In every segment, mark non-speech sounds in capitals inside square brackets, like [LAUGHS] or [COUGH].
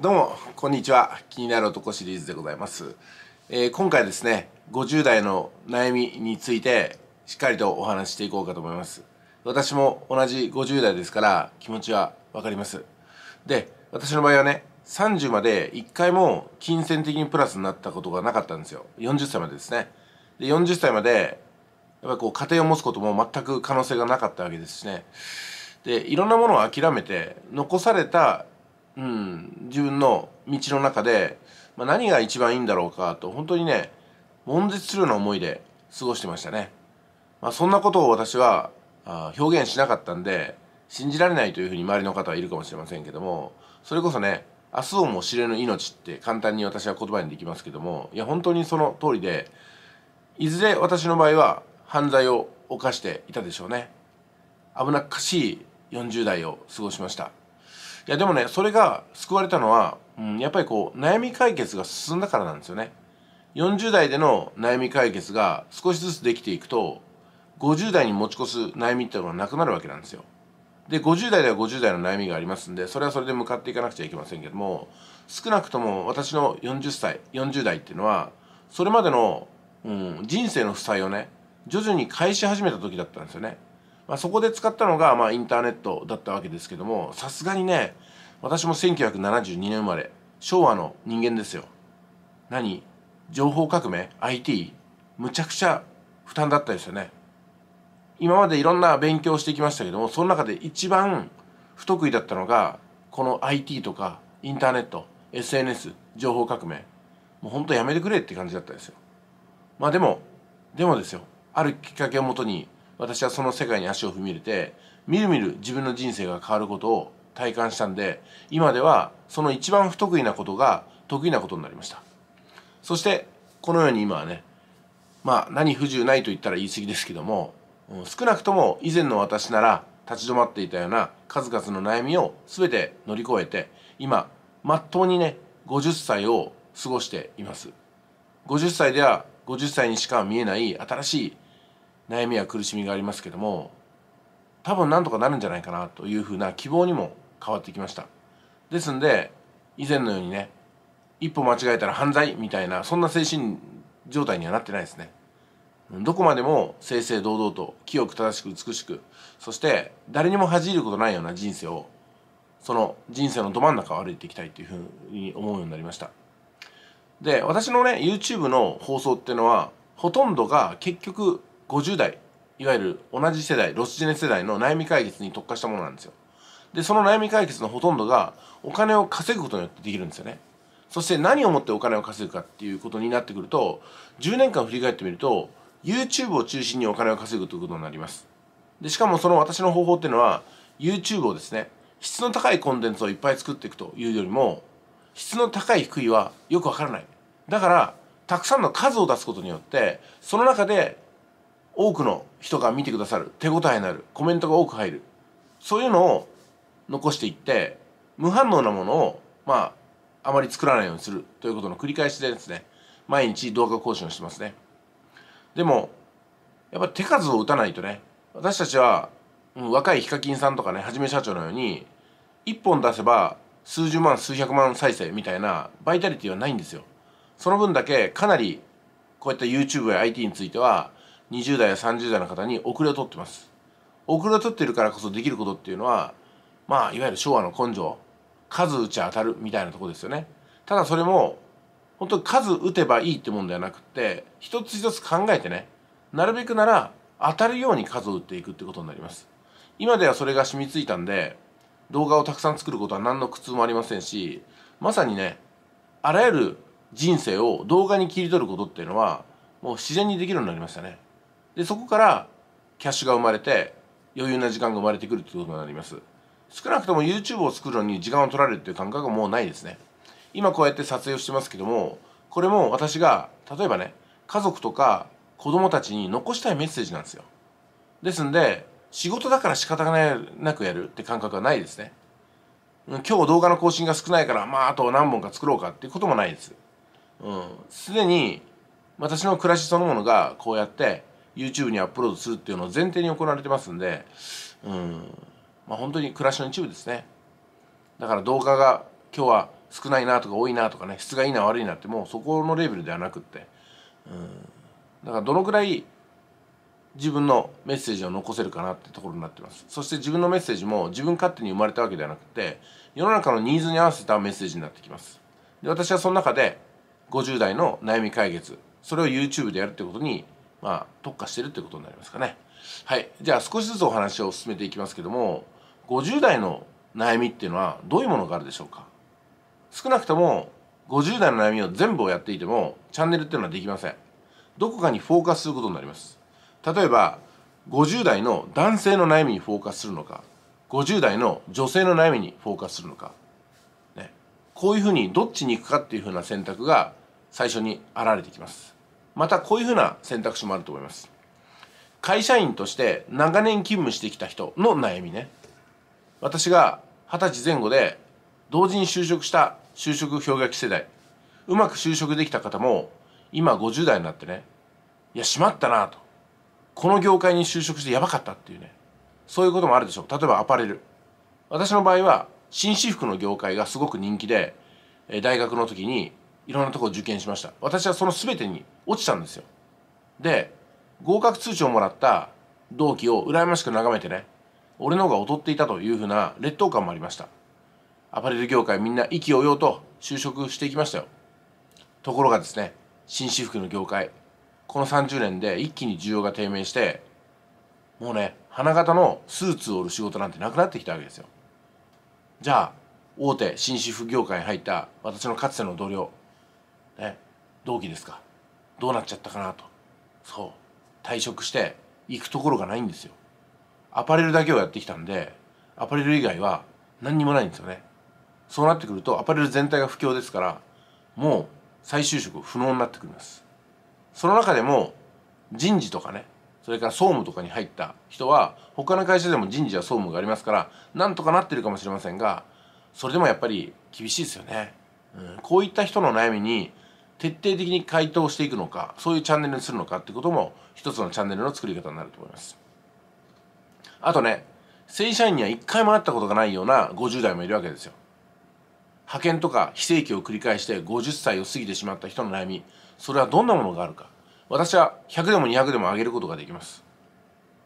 どうもこんにちは気になる男シリーズでございます、えー、今回ですね50代の悩みについてしっかりとお話していこうかと思います私も同じ50代ですから気持ちはわかりますで私の場合はね30まで1回も金銭的にプラスになったことがなかったんですよ40歳までですねで40歳までやっぱりこう家庭を持つことも全く可能性がなかったわけですしねでいろんなものを諦めて残されたうん、自分の道の中で、まあ、何が一番いいんだろうかと本当にね悶絶するような思いで過ごしてましたね、まあ、そんなことを私は表現しなかったんで信じられないというふうに周りの方はいるかもしれませんけどもそれこそね明日をも知れぬ命って簡単に私は言葉にできますけどもいや本当にその通りでいずれ私の場合は犯罪を犯していたでしょうね危なっかしい40代を過ごしましたいやでもねそれが救われたのは、うん、やっぱりこう悩み解決が進んだからなんですよね40代での悩み解決が少しずつできていくと50代に持ち越す悩みっていうのがなくなるわけなんですよで50代では50代の悩みがありますんでそれはそれで向かっていかなくちゃいけませんけども少なくとも私の40歳40代っていうのはそれまでの、うん、人生の負債をね徐々に返し始めた時だったんですよねまあ、そこで使ったのが、まあ、インターネットだったわけですけどもさすがにね私も1972年生まれ昭和の人間ですよ何情報革命 IT むちゃくちゃ負担だったですよね今までいろんな勉強してきましたけどもその中で一番不得意だったのがこの IT とかインターネット SNS 情報革命もうほんとやめてくれって感じだったんですよまあでもでもですよあるきっかけをもとに私はその世界に足を踏み入れてみるみる自分の人生が変わることを体感したんで今ではその一番不得意なことが得意なことになりましたそしてこのように今はねまあ何不自由ないと言ったら言い過ぎですけども少なくとも以前の私なら立ち止まっていたような数々の悩みを全て乗り越えて今まっとうにね50歳を過ごしています50歳では50歳にしか見えない新しい悩みや苦しみがありますけども多分なんとかなるんじゃないかなというふうな希望にも変わってきましたですんで以前のようにね一歩間違えたら犯罪みたいなそんな精神状態にはなってないですねどこまでも正々堂々と清く正しく美しくそして誰にも恥じることないような人生をその人生のど真ん中を歩いていきたいというふうに思うようになりましたで私のね YouTube の放送っていうのはほとんどが結局50代いわゆる同じ世代ロスジェネ世代の悩み解決に特化したものなんですよでその悩み解決のほとんどがお金を稼ぐことによってできるんですよねそして何をもってお金を稼ぐかっていうことになってくると10年間振り返ってみると YouTube を中心にお金を稼ぐということになりますでしかもその私の方法っていうのは YouTube をですね質の高いコンテンツをいっぱい作っていくというよりも質の高い低いはよくわからないだからたくさんの数を出すことによってその中で多くの人が見てくださる手応えのあるコメントが多く入るそういうのを残していって無反応なものをまああまり作らないようにするということの繰り返しでですね毎日動画更新をしてますねでもやっぱ手数を打たないとね私たちは、うん、若いヒカキンさんとかねはじめ社長のように1本出せば数十万数百万再生みたいなバイタリティはないんですよその分だけかなりこういった YouTube や IT については20代や30代の方に遅れを取ってます遅れを取ってるからこそできることっていうのはまあいわゆる昭和の根性数打ち当たるみたいなとこですよねただそれも本当数打てばいいってもんではなくって一つ一つ考えてねなるべくなら当たるように数を打っていくってことになります今ではそれが染みついたんで動画をたくさん作ることは何の苦痛もありませんしまさにねあらゆる人生を動画に切り取ることっていうのはもう自然にできるようになりましたねでそこからキャッシュが生まれて余裕な時間が生まれてくるということになります少なくとも YouTube を作るのに時間を取られるっていう感覚はもうないですね今こうやって撮影をしてますけどもこれも私が例えばね家族とか子供たちに残したいメッセージなんですよですんで仕事だから仕方がなくやるって感覚はないですね今日動画の更新が少ないからまああと何本か作ろうかっていうこともないですすで、うん、に私の暮らしそのものがこうやって YouTube にアップロードするっていうのを前提に行われてますんで、うん、まあ本当に暮らしの一部ですね。だから動画が今日は少ないなとか多いなとかね、質がいいな悪いなってもうそこのレベルではなくって、うん、だからどのくらい自分のメッセージを残せるかなってところになってますそして自分のメッセージも自分勝手に生まれたわけではなくて世の中のニーズに合わせたメッセージになってきますで私はその中で50代の悩み解決それを YouTube でやるってことにまあ、特化してるということになりますかね。はい、じゃあ少しずつお話を進めていきますけども50代の悩みっていうのはどういうものがあるでしょうか少なくとも50代の悩みを全部をやっていてもチャンネルっていうのはできませんどこかにフォーカスすることになります例えば50代の男性の悩みにフォーカスするのか50代の女性の悩みにフォーカスするのか、ね、こういうふうにどっちに行くかっていうふうな選択が最初にあられてきますまたこういうふうな選択肢もあると思います会社員として長年勤務してきた人の悩みね私が二十歳前後で同時に就職した就職氷河期世代うまく就職できた方も今50代になってねいやしまったなとこの業界に就職してやばかったっていうねそういうこともあるでしょう例えばアパレル私の場合は紳士服の業界がすごく人気で大学の時にいろんなとこ受験しました私はその全てに落ちたんですよで合格通知をもらった同期を羨ましく眺めてね俺の方が劣っていたというふうな劣等感もありましたアパレル業界みんな意気揚々と就職していきましたよところがですね紳士服の業界この30年で一気に需要が低迷してもうね花形のスーツを売る仕事なんてなくなってきたわけですよじゃあ大手紳士服業界に入った私のかつての同僚ね、同期ですかどうなっちゃったかなとそう退職して行くところがないんですよアパレルだけをやってきたんでアパレル以外は何にもないんですよねそうなってくるとアパレル全体が不況ですからもう再就職不能になってくるんですその中でも人事とかねそれから総務とかに入った人は他の会社でも人事や総務がありますからなんとかなってるかもしれませんがそれでもやっぱり厳しいですよね、うん、こういった人の悩みに徹底的に回答していくのかそういうチャンネルにするのかってことも一つのチャンネルの作り方になると思いますあとね正社員には一回も会ったことがないような50代もいるわけですよ派遣とか非正規を繰り返して50歳を過ぎてしまった人の悩みそれはどんなものがあるか私は100でも200でも上げることができます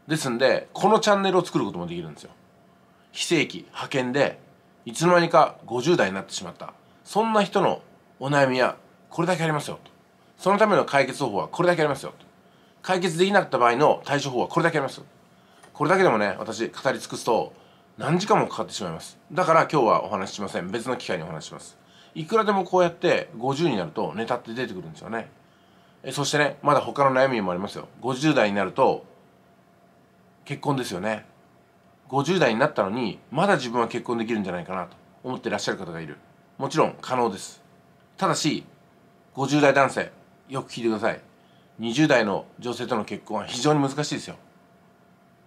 ですんでこのチャンネルを作ることもできるんですよ非正規派遣でいつの間にか50代になってしまったそんな人のお悩みやこれだけありますよとそのための解決方法はこれだけありますよと解決できなかった場合の対処法はこれだけありますこれだけでもね私語り尽くすと何時間もかかってしまいますだから今日はお話ししません別の機会にお話しますいくらでもこうやって50になるとネタって出てくるんですよねえそしてねまだ他の悩みもありますよ50代になると結婚ですよね50代になったのにまだ自分は結婚できるんじゃないかなと思ってらっしゃる方がいるもちろん可能ですただし50代男性よく聞いてください20代の女性との結婚は非常に難しいですよ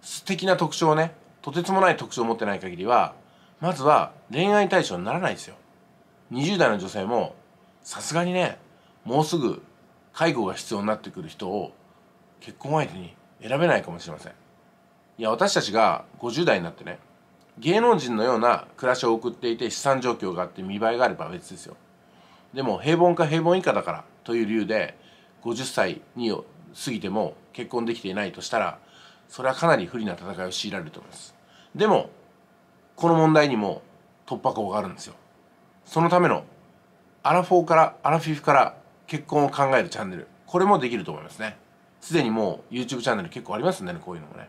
素敵な特徴をねとてつもない特徴を持ってない限りはまずは恋愛対象にならないですよ20代の女性もさすがにねもうすぐ介護が必要になってくる人を結婚相手に選べないかもしれませんいや私たちが50代になってね芸能人のような暮らしを送っていて資産状況があって見栄えがあれば別ですよでも平凡か平凡以下だからという理由で50歳に過ぎても結婚できていないとしたらそれはかなり不利な戦いを強いられると思いますでもこの問題にも突破口があるんですよそのためのアラフォーからアラフィフから結婚を考えるチャンネルこれもできると思いますねすでにもう YouTube チャンネル結構ありますんでねこういうのもね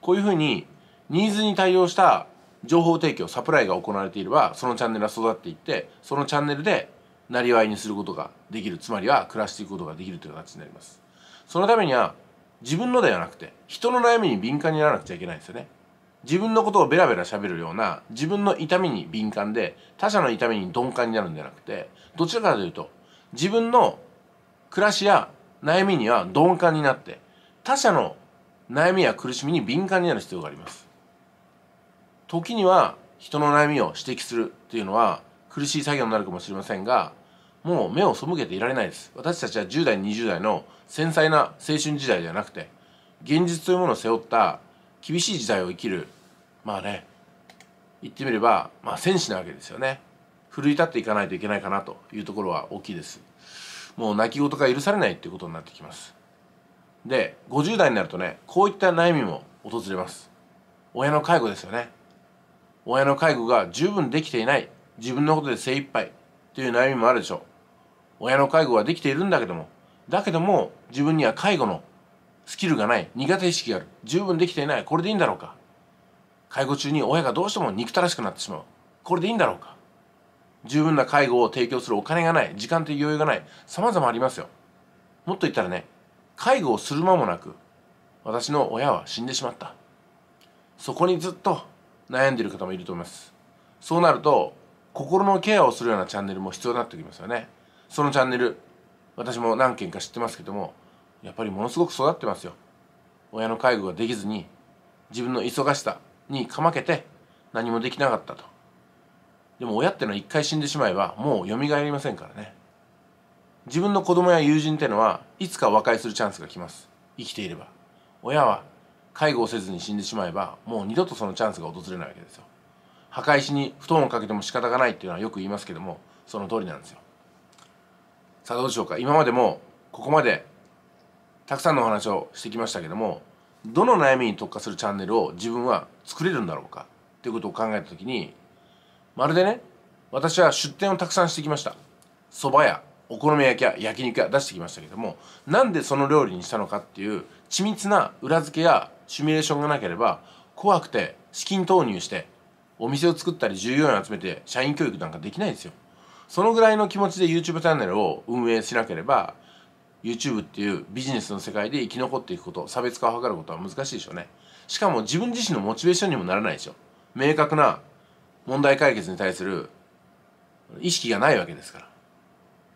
こういうふうにニーズに対応した情報提供サプライが行われていればそのチャンネルは育っていってそのチャンネルでなりわいにすることができるつまりは暮らしていくことができるという形になりますそのためには自分のではなくて人の悩みに敏感にならなくちゃいけないんですよね自分のことをベラベラ喋るような自分の痛みに敏感で他者の痛みに鈍感になるんじゃなくてどちらかというと自分の暮らしや悩みには鈍感になって他者の悩みや苦しみに敏感になる必要があります時には人の悩みを指摘するというのは苦しい作業になるかもしれませんがもう目を背けていられないです私たちは10代20代の繊細な青春時代ではなくて現実というものを背負った厳しい時代を生きるまあね言ってみれば、まあ、戦士なわけですよね奮い立っていかないといけないかなというところは大きいですもう泣き言が許されないっていうことになってきますで50代になるとねこういった悩みも訪れます親の介護ですよね親の介護が十分できていない自分のことで精一杯という悩みもあるでしょう親の介護はできているんだけどもだけども自分には介護のスキルがない苦手意識がある十分できていないこれでいいんだろうか介護中に親がどうしても憎たらしくなってしまうこれでいいんだろうか十分な介護を提供するお金がない時間的余裕がない様々ありますよもっと言ったらね介護をする間もなく私の親は死んでしまったそこにずっと悩んでいる方もいると思いますそうなると心のケアをするようなチャンネルも必要になってきますよねそのチャンネル私も何件か知ってますけどもやっぱりものすごく育ってますよ親の介護ができずに自分の忙しさにかまけて何もできなかったとでも親ってのは一回死んでしまえばもう蘇りませんからね自分の子供や友人ってのはいつか和解するチャンスが来ます生きていれば親は介護をせずに死んでしまえばもう二度とそのチャンスが訪れないわけですよ墓石に布団をかけても仕方がないっていうのはよく言いますけどもその通りなんですよさあどうでしょうか今までもここまでたくさんのお話をしてきましたけどもどの悩みに特化するチャンネルを自分は作れるんだろうかということを考えた時にまるでね私は出店をたくさんしてきました蕎麦屋お好み焼きや焼肉屋出してきましたけどもなんでその料理にしたのかっていう緻密な裏付けやシミュレーションがなければ怖くて資金投入してお店を作ったり従業員を集めて社員教育なんかできないですよそのぐらいの気持ちで YouTube チャンネルを運営しなければ YouTube っていうビジネスの世界で生き残っていくこと差別化を図ることは難しいでしょうねしかも自分自身のモチベーションにもならないでしょ明確な問題解決に対する意識がないわけですから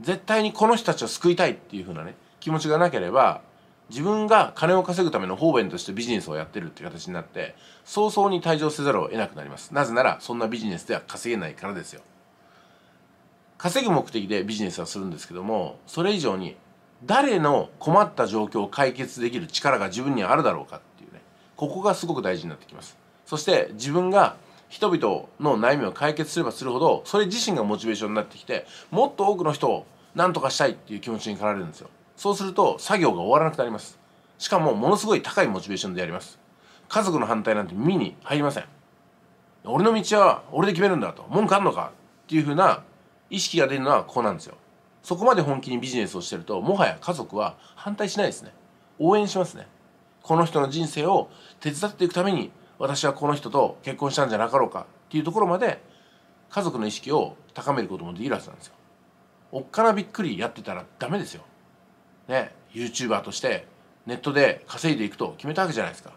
絶対にこの人たちを救いたいっていうふうなね気持ちがなければ自分が金を稼ぐための方便としてビジネスをやってるっていう形になって早々に退場せざるを得なくなりますなぜならそんなビジネスでは稼げないからですよ稼ぐ目的でビジネスはするんですけどもそれ以上に誰の困った状況を解決できる力が自分にあるだろうかっていうねここがすごく大事になってきますそして自分が人々の悩みを解決すればするほどそれ自身がモチベーションになってきてもっと多くの人を何とかしたいっていう気持ちに駆られるんですよそうすると作業が終わらなくなりますしかもものすごい高いモチベーションでやります家族の反対なんて耳に入りません俺の道は俺で決めるんだと文句あんのかっていうふうな意識が出るのはここなんですよそこまで本気にビジネスをしてるともはや家族は反対しないですね応援しますねこの人の人生を手伝っていくために私はこの人と結婚したんじゃなかろうかっていうところまで家族の意識を高めることもできるはずなんですよおっかなびっくりやってたらダメですよね YouTuber としてネットで稼いでいくと決めたわけじゃないですか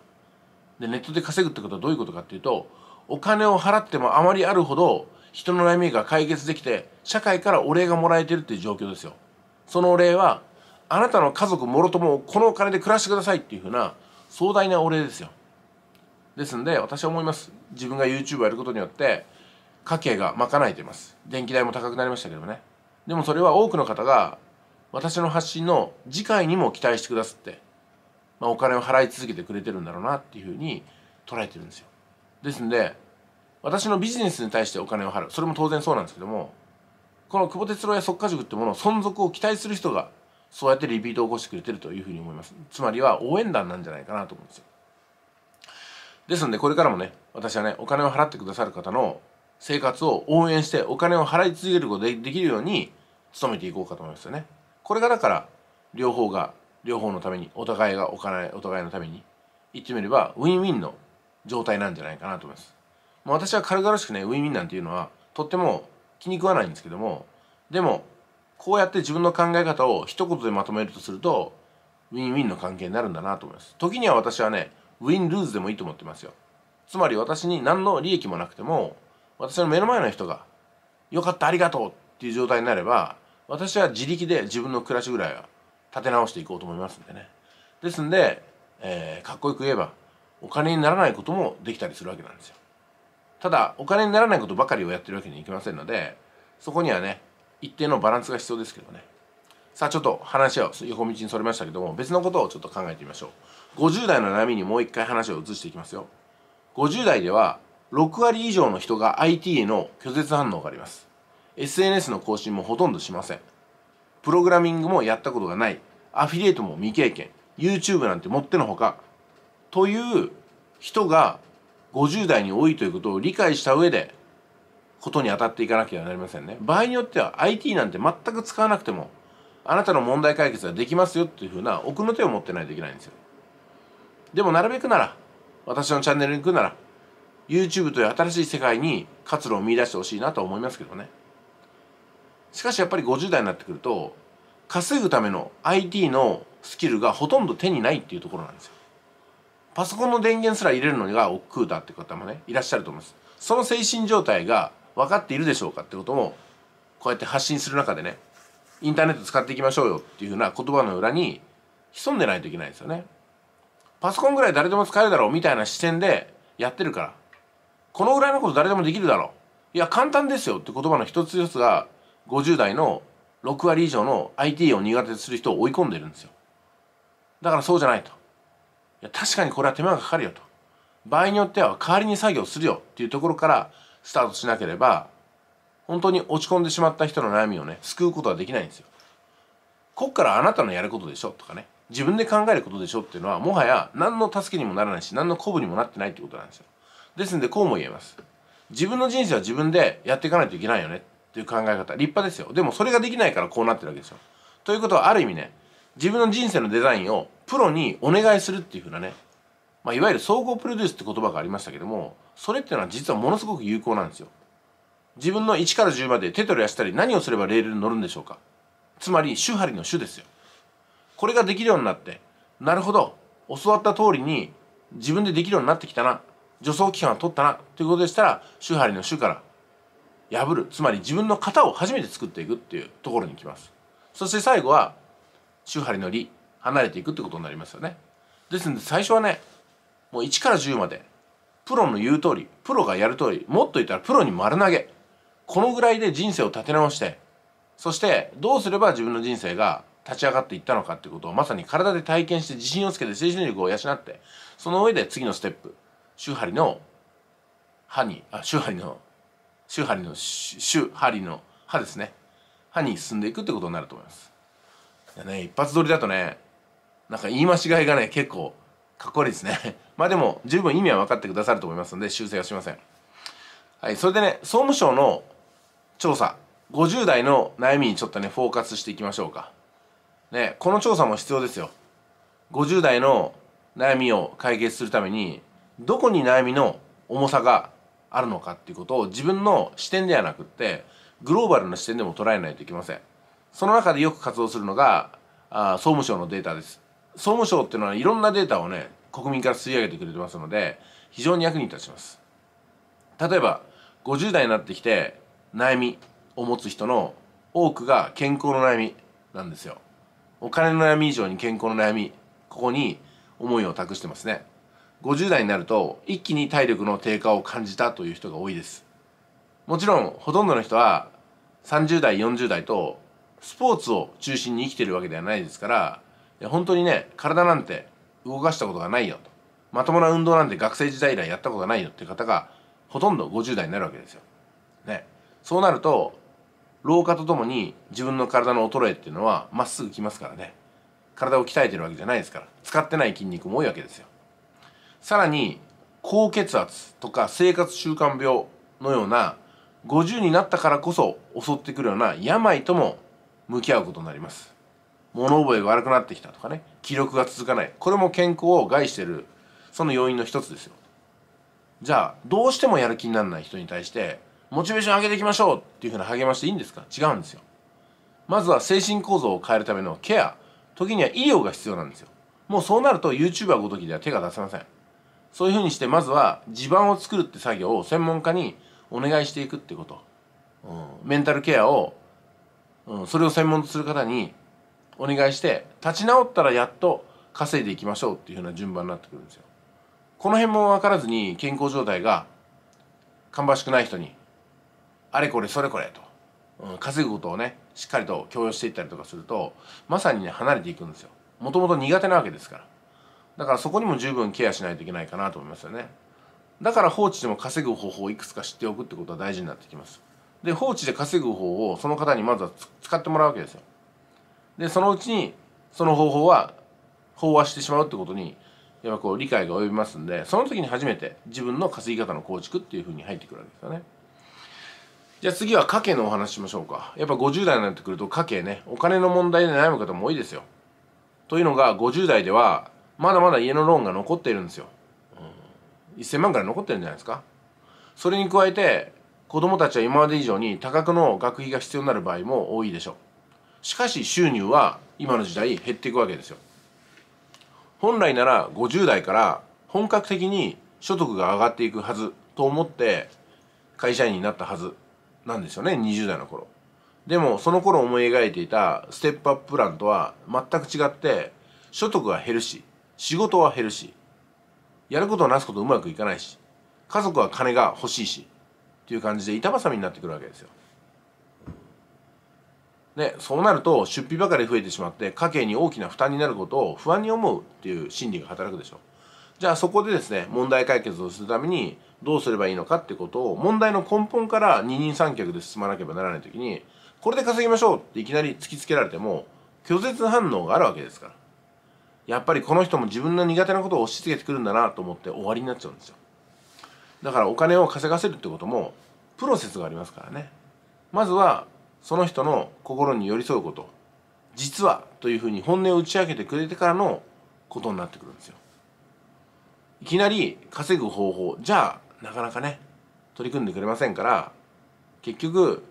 でネットで稼ぐってことはどういうことかっていうとお金を払ってもあまりあるほど人の悩みが解決できて社会からお礼がもらえてるっていう状況ですよそのお礼はあなたの家族もろともこのお金で暮らしてくださいっていうふうな壮大なお礼ですよですんで私は思います自分が YouTube をやることによって家計が賄えています電気代も高くなりましたけどねでもそれは多くの方が私の発信の次回にも期待してくださって、まあ、お金を払い続けてくれてるんだろうなっていうふうに捉えてるんですよですんで私のビジネスに対してお金を払うそれも当然そうなんですけどもこの久保哲郎や即家塾ってものを存続を期待する人がそうやってリピートを起こしてくれてるというふうに思いますつまりは応援団なんじゃないかなと思うんですよですのでこれからもね私はねお金を払ってくださる方の生活を応援してお金を払い続けることでできるように努めていこうかと思いますよねこれがだから両方が両方のためにお互いがお金お互いのために言ってみればウィンウィンの状態なんじゃないかなと思いますまあ、私は軽々しくねウィンウィンなんていうのはとっても気に食わないんですけどもでもこうやって自分の考え方を一言でまとめるとするとウィンウィンの関係になるんだなと思います時には私はねウィンルーズでもいいと思ってますよつまり私に何の利益もなくても私の目の前の人が「よかったありがとう」っていう状態になれば私は自力で自分の暮らしぐらいは立て直していこうと思いますんでねですんで、えー、かっこよく言えばお金にならないこともできたりするわけなんですよただお金にならないことばかりをやってるわけにはいきませんのでそこにはね一定のバランスが必要ですけどねさあちょっと話を横道にそれましたけども別のことをちょっと考えてみましょう50代の波にもう一回話を移していきますよ50代では6割以上の人が IT への拒絶反応があります SNS の更新もほとんどしませんプログラミングもやったことがないアフィリエイトも未経験 YouTube なんてもってのほかという人が50代に多いということを理解した上でことに当たっていかなきゃなりませんね場合によっては IT なんて全く使わなくてもあなたの問題解決ができますよっていうふうな奥の手を持ってないといけないんですよでもなるべくなら私のチャンネルに行くなら YouTube という新しい世界に活路を見出してほしいなと思いますけどねしかしやっぱり50代になってくると稼ぐための IT のスキルがほとんど手にないっていうところなんですよパソコンの電源すら入れるのが億劫だって方もねいらっしゃると思いますその精神状態が分かっているでしょうかってこともこうやって発信する中でねインターネット使っていきましょうよっていうふうな言葉の裏に潜んでないといけないですよねパソコンぐらい誰でも使えるだろうみたいな視点でやってるからこのぐらいのこと誰でもできるだろういや簡単ですよって言葉の一つ一つが50代の6割以上の IT を苦手する人を追い込んでるんですよだからそうじゃないとや確かにこれは手間がかかるよと場合によっては代わりに作業するよっていうところからスタートしなければ本当に落ち込んでしまった人の悩みをね救うことはできないんですよ。こっからあなたのやることでしょとかね自分で考えることでしょっていうのはもはや何の助けにもならないし何の鼓舞にもなってないってことなんですよ。ですんでこうも言えます。自分の人生は自分でやっていかないといけないよねっていう考え方立派ですよ。でもそれができないからこうなってるわけですよ。ということはある意味ね自分の人生のデザインをプロにお願いするっていうふうなね、まあ、いわゆる総合プロデュースって言葉がありましたけどもそれっていうのは実はものすごく有効なんですよ。自分の1から10まで手取り足したり何をすればレールに乗るんでしょうかつまり手張りの手ですよ。これができるようになってなるほど教わった通りに自分でできるようになってきたな助走期間を取ったなということでしたら手張りの手から破るつまり自分の型を初めて作っていくっていうところにきます。そして最後は手張の理離れていくってことになりますよねですので最初はねもう1から10までプロの言う通りプロがやる通りもっと言ったらプロに丸投げこのぐらいで人生を立て直してそしてどうすれば自分の人生が立ち上がっていったのかっていうことをまさに体で体験して自信をつけて精神力を養ってその上で次のステップ周波りの歯にあ周波の周波の周波の歯ですね歯に進んでいくってことになると思います。いやね一発撮りだとねなんか言い間違いがね結構かっこ悪いですね [LAUGHS] まあでも十分意味は分かってくださると思いますので修正はしませんはいそれでね総務省の調査50代の悩みにちょっとねフォーカスしていきましょうかねこの調査も必要ですよ50代の悩みを解決するためにどこに悩みの重さがあるのかっていうことを自分の視点ではなくってグローバルな視点でも捉えないといけませんその中でよく活動するのがあ総務省のデータです総務省っていうのはいろんなデータをね国民から吸い上げてくれてますので非常に役に立ちます例えば50代になってきて悩みを持つ人の多くが健康の悩みなんですよお金の悩み以上に健康の悩みここに思いを託してますね50代になると一気に体力の低下を感じたという人が多いですもちろんほとんどの人は30代40代とスポーツを中心に生きてるわけではないですからいや本当にね体なんて動かしたことがないよとまともな運動なんて学生時代以来やったことがないよっていう方がほとんど50代になるわけですよ。ね、そうなると老化とともに自分の体の衰えっていうのはまっすぐきますからね体を鍛えてるわけじゃないですから使ってない筋肉も多いわけですよ。さらに高血圧とか生活習慣病のような50になったからこそ襲ってくるような病とも向き合うことになります。物覚えが悪くなってきたとかね記録が続かないこれも健康を害してるその要因の一つですよじゃあどうしてもやる気にならない人に対してモチベーション上げていきましょうっていうふうな励ましていいんですか違うんですよまずは精神構造を変えるためのケア時には医療が必要なんですよもうそうなると YouTuber ごときでは手が出せませんそういうふうにしてまずは地盤を作るって作業を専門家にお願いしていくってこと、うん、メンタルケアを、うん、それを専門とする方にお願いして立ち直ったらやっと稼いでいきましょうっていうふうな順番になってくるんですよ。この辺も分からずに健康状態が芳しくない人にあれこれそれこれと、うん、稼ぐことをねしっかりと強要していったりとかするとまさにね離れていくんですよ。もともと苦手なわけですから。だからそこにも十分ケアしないといけないかなと思いますよね。だから放置でも稼ぐ方法をいくつか知っておくってことは大事になってきます。で放置で稼ぐ方法をその方にまずは使ってもらうわけですよ。でそのうちにその方法は飽和してしまうってことにやっぱこう理解が及びますんでその時に初めて自分の稼ぎ方の構築っていうふうに入ってくるわけですよね。じゃあ次は家計のお話しましょうか。やっぱ50代になってくると家計ね、お金の問題で悩む方も多いですよ。というのが50代ではまだまだ家のローンが残っているんですよ。うん、1000万から残ってるんじゃないですか。それに加えて子供たちは今まで以上に多額の学費が必要になる場合も多いでしょう。しかし収入は今の時代減っていくわけですよ本来なら50代から本格的に所得が上がっていくはずと思って会社員になったはずなんですよね20代の頃でもその頃思い描いていたステップアッププランとは全く違って所得は減るし仕事は減るしやることをなすことうまくいかないし家族は金が欲しいしっていう感じで板挟みになってくるわけですよでそうなると出費ばかり増えてしまって家計に大きな負担になることを不安に思うっていう心理が働くでしょうじゃあそこでですね問題解決をするためにどうすればいいのかってことを問題の根本から二人三脚で進まなければならない時にこれで稼ぎましょうっていきなり突きつけられても拒絶反応があるわけですからやっぱりこの人も自分の苦手なことを押し付けてくるんだなと思って終わりになっちゃうんですよだからお金を稼がせるってこともプロセスがありますからねまずはその人の心に寄り添うこと実はというふうに本音を打ち明けてくれてからのことになってくるんですよいきなり稼ぐ方法じゃあなかなかね取り組んでくれませんから結局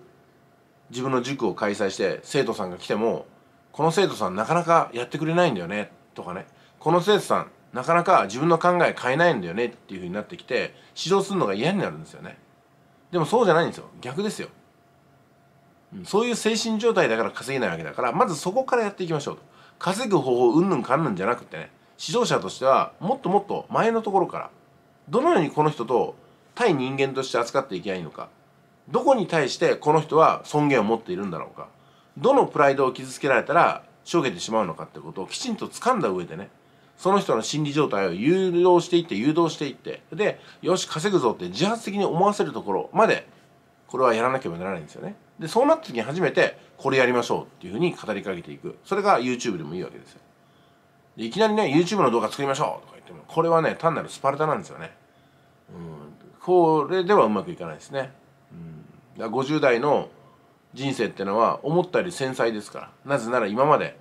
自分の塾を開催して生徒さんが来てもこの生徒さんなかなかやってくれないんだよねとかねこの生徒さんなかなか自分の考え変えないんだよねっていうふうになってきて指導するのが嫌になるんですよねでもそうじゃないんですよ逆ですよそういう精神状態だから稼げないわけだからまずそこからやっていきましょうと稼ぐ方法うんぬんかんぬんじゃなくてね指導者としてはもっともっと前のところからどのようにこの人と対人間として扱っていけばいいのかどこに対してこの人は尊厳を持っているんだろうかどのプライドを傷つけられたらしょげてしまうのかってことをきちんと掴んだ上でねその人の心理状態を誘導していって誘導していってでよし稼ぐぞって自発的に思わせるところまでこれはやらなければならないんですよね。でそうなった時に初めてこれやりましょうっていうふうに語りかけていくそれが YouTube でもいいわけですよでいきなりね YouTube の動画作りましょうとか言ってもこれはね単なるスパルタなんですよねうんこれではうまくいかないですね、うん、だ50代の人生ってのは思ったより繊細ですからなぜなら今まで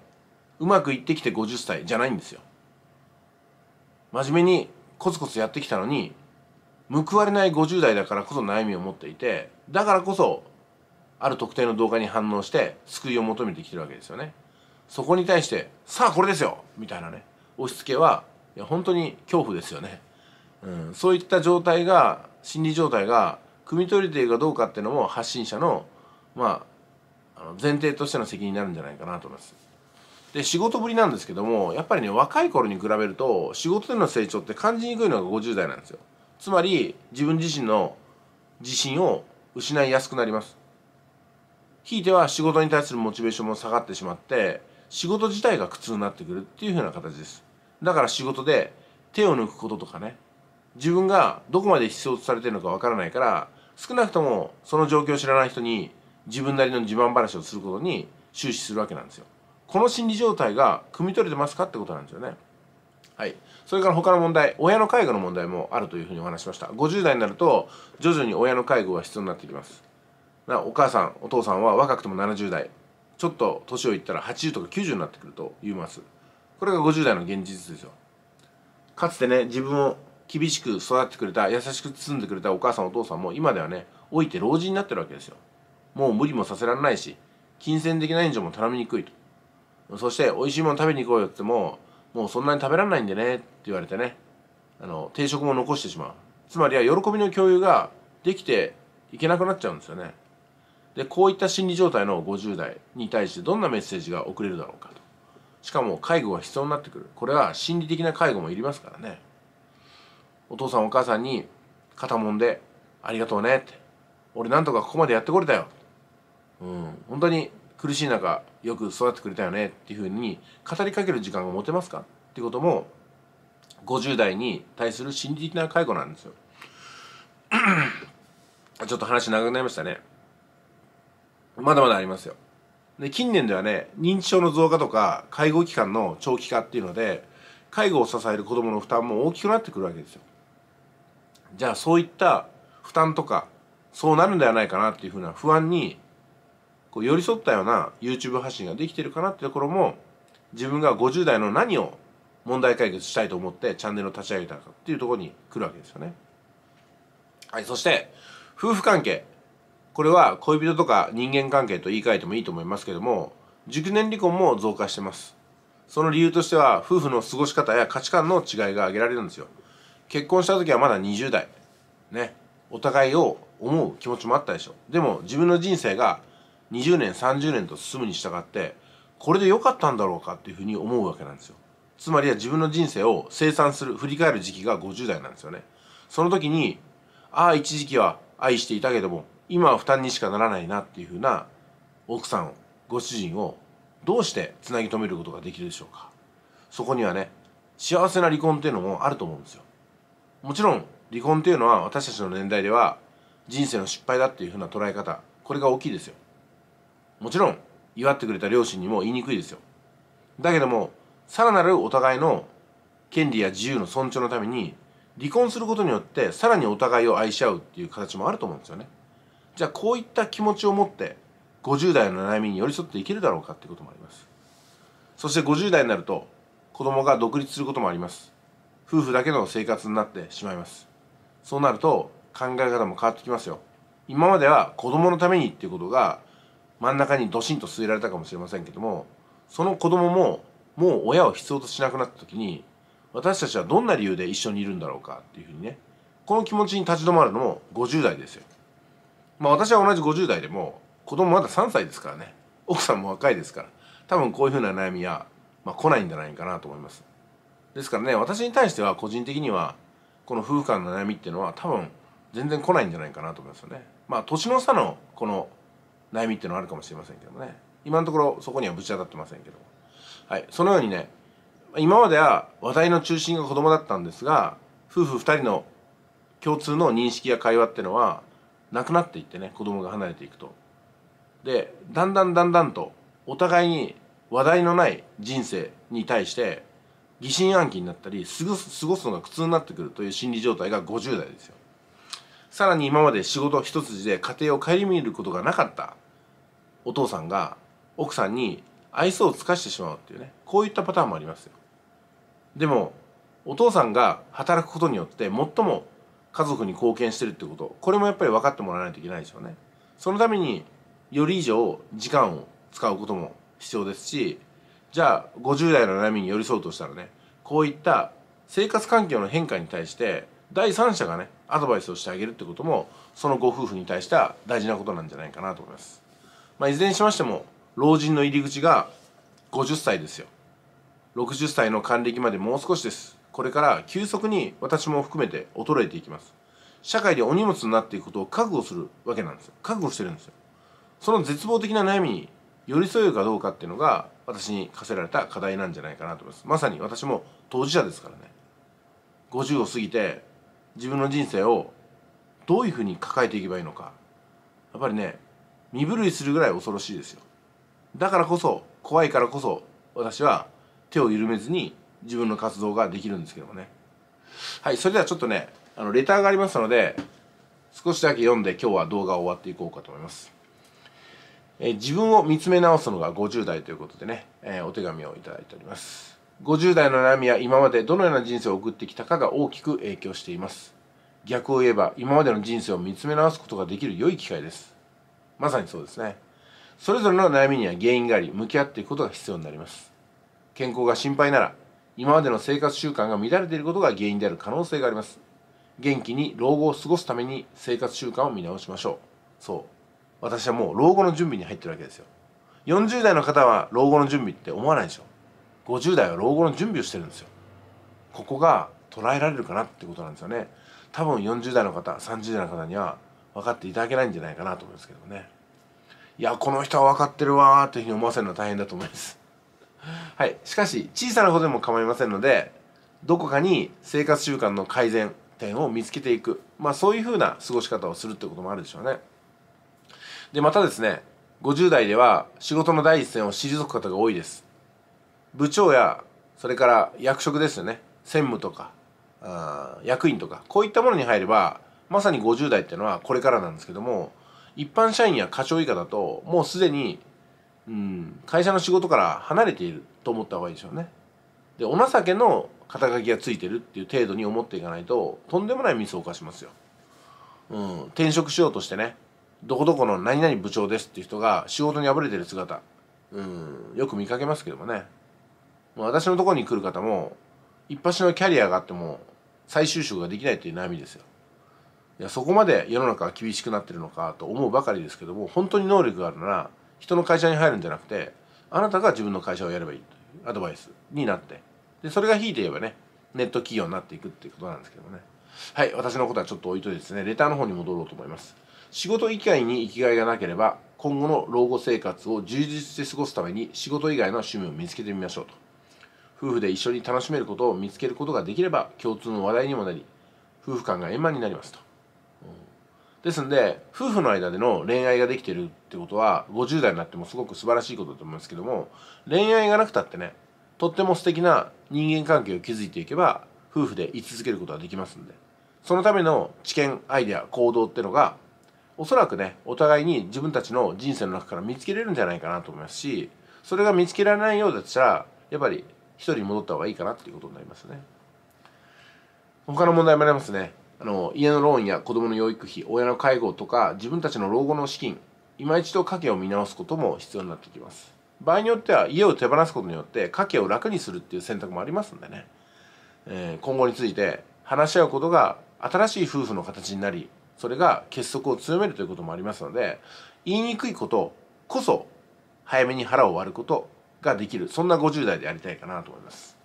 うまくいってきて50歳じゃないんですよ真面目にコツコツやってきたのに報われない50代だからこそ悩みを持っていてだからこそある特定の動画に反応して救いを求めてきてるわけですよねそこに対して「さあこれですよ!」みたいなね押し付けはいや本当に恐怖ですよね、うん、そういった状態が心理状態が汲み取れているかどうかっていうのも発信者のまあの前提としての責任になるんじゃないかなと思います。で仕事ぶりなんですけどもやっぱりね若い頃に比べると仕事での成長って感じにくいのが50代なんですよ。つまり自分自身の自信を失いやすくなります。ひいては仕事に対するモチベーションも下がってしまって仕事自体が苦痛になってくるっていうふうな形ですだから仕事で手を抜くこととかね自分がどこまで必要とされてるのかわからないから少なくともその状況を知らない人に自分なりの自慢話をすることに終始するわけなんですよこの心理状態が汲み取れてますかってことなんですよねはいそれから他の問題親の介護の問題もあるというふうにお話しました50代になると徐々に親の介護が必要になってきますお母さんお父さんは若くても70代ちょっと年をいったら80とか90になってくると言いますこれが50代の現実ですよかつてね自分を厳しく育ってくれた優しく包んでくれたお母さんお父さんも今ではね老いて老人になってるわけですよもう無理もさせられないし金銭的な援助も頼みにくいとそして美味しいもの食べに行こうよってももうそんなに食べられないんでねって言われてねあの定食も残してしまうつまりは喜びの共有ができていけなくなっちゃうんですよねでこういった心理状態の50代に対してどんなメッセージが送れるだろうかとしかも介護が必要になってくるこれは心理的な介護もいりますからねお父さんお母さんに肩揉んで「ありがとうね」って「俺なんとかここまでやってこれたよ」うん本当に苦しい中よく育ってくれたよねっていうふうに語りかける時間が持てますかっていうことも50代に対する心理的な介護なんですよ [CLEARS THROAT] ちょっと話長くなりましたねまだまだありますよで近年ではね認知症の増加とか介護期間の長期化っていうので介護を支える子供の負担も大きくなってくるわけですよじゃあそういった負担とかそうなるんではないかなっていうふうな不安にこう寄り添ったような YouTube 発信ができてるかなってところも自分が50代の何を問題解決したいと思ってチャンネルを立ち上げたかっていうところに来るわけですよね。はい、そして夫婦関係これは恋人とか人間関係と言い換えてもいいと思いますけども熟年離婚も増加してますその理由としては夫婦の過ごし方や価値観の違いが挙げられるんですよ結婚した時はまだ20代ねお互いを思う気持ちもあったでしょでも自分の人生が20年30年と進むに従ってこれで良かったんだろうかっていうふうに思うわけなんですよつまりは自分の人生を清算する振り返る時期が50代なんですよねその時にああ一時期は愛していたけども今は負担にしかならないなっていうふうな奥さんご主人をどうしてつなぎ止めることができるでしょうかそこにはね幸せな離婚っていうのもあると思うんですよもちろん離婚っていうのは私たちの年代では人生の失敗だっていうふうな捉え方これが大きいですよもちろん祝ってくれた両親にも言いにくいですよだけどもさらなるお互いの権利や自由の尊重のために離婚することによってさらにお互いを愛し合うっていう形もあると思うんですよねじゃあこういった気持ちを持って50代の悩みに寄り添っていけるだろうかってこともありますそして50代になると子供が独立することもあります夫婦だけの生活になってしまいますそうなると考え方も変わってきますよ今までは子供のためにっていうことが真ん中にドシンと据えられたかもしれませんけどもその子供ももう親を必要としなくなった時に私たちはどんな理由で一緒にいるんだろうかっていうふうにねこの気持ちに立ち止まるのも50代ですよまあ私は同じ50代でも子供まだ3歳ですからね奥さんも若いですから多分こういうふうな悩みは、まあ、来ないんじゃないかなと思いますですからね私に対しては個人的にはこの夫婦間の悩みっていうのは多分全然来ないんじゃないかなと思いますよねまあ年の差のこの悩みっていうのはあるかもしれませんけどね今のところそこにはぶち当たってませんけどはいそのようにね今までは話題の中心が子供だったんですが夫婦2人の共通の認識や会話っていうのはなくなっていってね子供が離れていくとでだんだんだんだんとお互いに話題のない人生に対して疑心暗鬼になったり過ごす過ごすのが苦痛になってくるという心理状態が50代ですよさらに今まで仕事一筋で家庭を顧みることがなかったお父さんが奥さんに愛想を尽かしてしまうっていうねこういったパターンもありますよでもお父さんが働くことによって最も家族に貢献してるってことこれもやっぱり分かってもらわないといけないですよねそのためにより以上時間を使うことも必要ですしじゃあ50代の悩みに寄り添うとしたらねこういった生活環境の変化に対して第三者がねアドバイスをしてあげるってこともそのご夫婦に対しては大事なことなんじゃないかなと思います、まあ、いずれにしましても老人の入り口が50歳ですよ60歳の還暦までもう少しですこれから急速に私も含めて衰えていきます社会でお荷物になっていくことを覚悟するわけなんですよ覚悟してるんですよその絶望的な悩みに寄り添えるかどうかっていうのが私に課せられた課題なんじゃないかなと思いますまさに私も当事者ですからね50を過ぎて自分の人生をどういうふうに抱えていけばいいのかやっぱりね身震いするぐらい恐ろしいですよだからこそ怖いからこそ私は手を緩めずに自分の活動ができるんですけどもねはいそれではちょっとねあのレターがありますので少しだけ読んで今日は動画を終わっていこうかと思いますえ自分を見つめ直すのが50代ということでね、えお手紙をいただいております50代の悩みは今までどのような人生を送ってきたかが大きく影響しています逆を言えば今までの人生を見つめ直すことができる良い機会ですまさにそうですねそれぞれの悩みには原因があり向き合っていくことが必要になります健康が心配なら今までの生活習慣が乱れていることが原因である可能性があります元気に老後を過ごすために生活習慣を見直しましょうそう私はもう老後の準備に入ってるわけですよ40代の方は老後の準備って思わないでしょ50代は老後の準備をしてるんですよここが捉えられるかなってことなんですよね多分40代の方30代の方には分かっていただけないんじゃないかなと思うんですけどねいやこの人は分かってるわーというふうに思わせるのは大変だと思いますはい、しかし小さなことでも構いませんのでどこかに生活習慣の改善点を見つけていく、まあ、そういうふうな過ごし方をするってこともあるでしょうね。でまたですね50代では仕事の第一線を退く方が多いです部長やそれから役職ですよね専務とかあ役員とかこういったものに入ればまさに50代っていうのはこれからなんですけども一般社員や課長以下だともうすでにうん、会社の仕事から離れていると思った方がいいでしょうね。でお情けの肩書きがついてるっていう程度に思っていかないととんでもないミスを犯しますよ。うん、転職しようとしてねどこどこの何々部長ですっていう人が仕事に敗れてる姿、うん、よく見かけますけどもね私のところに来る方も一発のキャリアがあっても再就職ができないっていう悩みですよ。いやそこまで世の中は厳しくなってるのかと思うばかりですけども本当に能力があるなら人の会社に入るんじゃなくてあなたが自分の会社をやればいいというアドバイスになってでそれが引いて言えばねネット企業になっていくっていうことなんですけどねはい私のことはちょっと置いといてですねレターの方に戻ろうと思います仕事以外に生きがいがなければ今後の老後生活を充実して過ごすために仕事以外の趣味を見つけてみましょうと夫婦で一緒に楽しめることを見つけることができれば共通の話題にもなり夫婦間が円満になりますとですんで夫婦の間での恋愛ができてるってことは50代になってもすごく素晴らしいことだと思いますけども恋愛がなくたってねとっても素敵な人間関係を築いていけば夫婦で居続けることができますんでそのための知見アイデア行動ってのがおそらくねお互いに自分たちの人生の中から見つけれるんじゃないかなと思いますしそれが見つけられないようだったらやっぱり一人に戻った方がいいかなっていうことになりますね他の問題もありますねあの家のローンや子供の養育費親の介護とか自分たちの老後の資金今一度家計を見直すことも必要になってきます場合によっては家を手放すことによって家計を楽にするっていう選択もありますんでね、えー、今後について話し合うことが新しい夫婦の形になりそれが結束を強めるということもありますので言いにくいことこそ早めに腹を割ることができるそんな50代でありたいかなと思います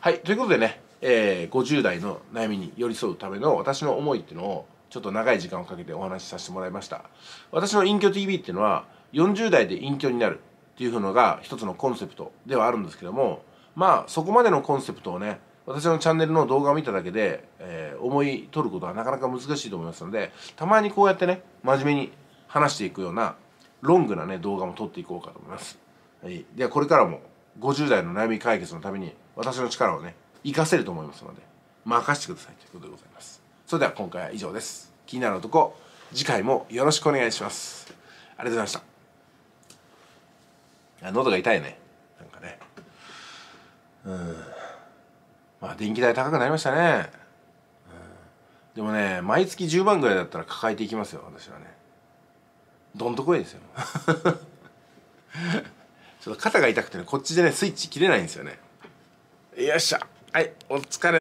はいということでねえー、50代の悩みに寄り添うための私の思いっていうのをちょっと長い時間をかけてお話しさせてもらいました私の隠居 TV っていうのは40代で隠居になるっていうのが一つのコンセプトではあるんですけどもまあそこまでのコンセプトをね私のチャンネルの動画を見ただけで、えー、思い取ることはなかなか難しいと思いますのでたまにこうやってね真面目に話していくようなロングなね動画も撮っていこうかと思います、はい、ではこれからも50代の悩み解決のために私の力をね活かせると思いますので任せてくださいということでございますそれでは今回は以上です気になる男次回もよろしくお願いしますありがとうございましたあ喉が痛いねなんかねうんまあ電気代高くなりましたね、うん、でもね毎月10万ぐらいだったら抱えていきますよ私はねどんとこいですよ [LAUGHS] ちょっと肩が痛くてねこっちでねスイッチ切れないんですよねよっしゃはいお疲れ。